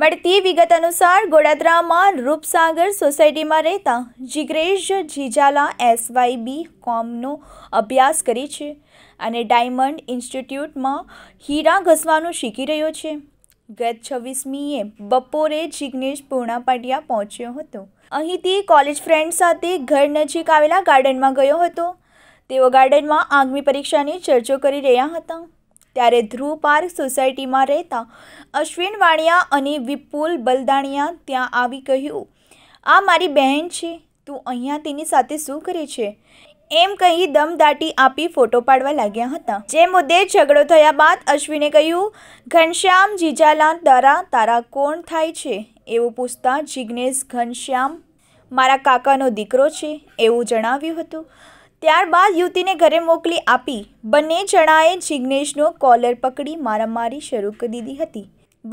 મળતી વિગત અનુસાર ગોડાદરામાં રૂપસાગર સોસાયટીમાં રહેતા જિગ્રેશ જીજાલા બી કોમનો અભ્યાસ કરી છે અને ડાયમંડ ઇન્સ્ટિટ્યૂટમાં હીરા ઘસવાનું શીખી રહ્યો છે ગત છવ્વીસમીએ બપોરે જિગ્નેશ પૂર્ણાપાટિયા પહોંચ્યો હતો અહીંથી કોલેજ ફ્રેન્ડ સાથે ઘર નજીક આવેલા ગાર્ડનમાં ગયો હતો તેઓ ગાર્ડનમાં આગામી પરીક્ષાની ચર્ચો કરી રહ્યા હતા ત્યારે ધ્રુવ પાર્ક સોસાયટીમાં રહેતા અશ્વિન વાણિયા અને વિપુલ બલદાણિયા ત્યાં આવી કહ્યું આ મારી બહેન છે તું અહીંયા તેની સાથે શું કરે છે એમ કહી દમ દાટી આપી ફોટો પાડવા લાગ્યા હતા જે મુદ્દે ઝઘડો થયા બાદ અશ્વિને કહ્યું ઘનશ્યામ જીજાલાલ દ્વારા તારા કોણ થાય છે એવું પૂછતા જિજ્ઞેશ ઘનશ્યામ મારા કાકાનો દીકરો છે એવું જણાવ્યું હતું ત્યારબાદ યુવતીને ઘરે મોકલી આપી બંને જણાએ જિગ્નેશનો કોલર પકડી મારામારી શરૂ કરી દીધી હતી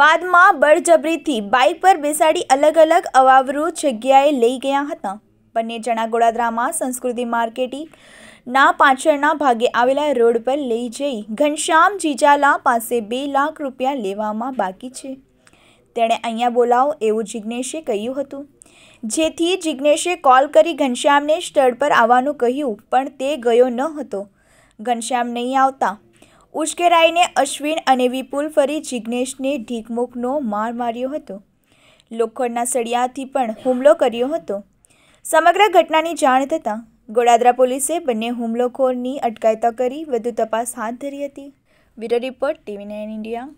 બાદમાં બળજબરીથી બાઇક પર બેસાડી અલગ અલગ અવાવરૂ જગ્યાએ લઈ ગયા હતા બંને જણા ગોડાદરામાં સંસ્કૃતિ માર્કેટિંગના પાછળના ભાગે આવેલા રોડ પર લઈ જઈ ઘનશ્યામ જીજાલા પાસે બે લાખ રૂપિયા લેવામાં બાકી છે તેણે અહીંયા બોલાવો એવું જિગ્નેશે કહ્યું હતું જેથી જિજ્ઞેશે કોલ કરી ઘનશ્યામને સ્થળ પર આવવાનું કહ્યું પણ તે ગયો ન હતો ઘનશ્યામ નહીં આવતા ઉશ્કેરાઈને અશ્વિન અને વિપુલ ફરી જિજ્ઞેશને ઢીકમુખનો માર માર્યો હતો લોખંડના સળિયાથી પણ હુમલો કર્યો હતો સમગ્ર ઘટનાની જાણ થતાં ગોડાદરા પોલીસે બંને હુમલોખોરની અટકાયતા કરી વધુ તપાસ હાથ ધરી હતી bureau report TV nine India